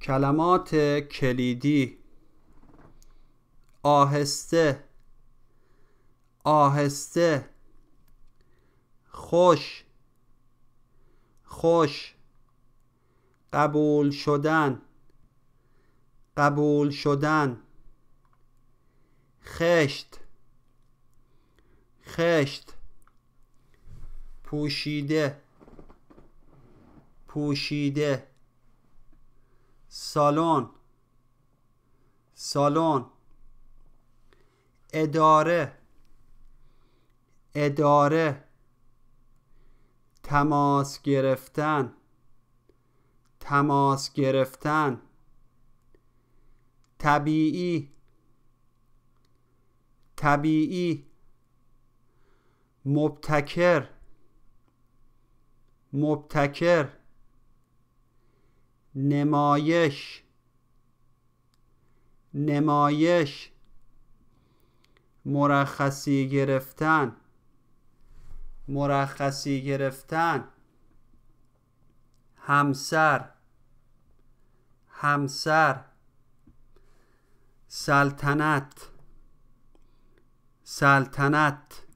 کلمات کلیدی آهسته آهسته خوش خوش قبول شدن قبول شدن خشت خشت پوشیده پوشیده سالن سالن اداره اداره تماس گرفتن تماس گرفتن طبیعی طبیعی مبتکر مبتکر نمایش نمایش مرخصی گرفتن مرخصی گرفتن همسر همسر سلطنت سلطنت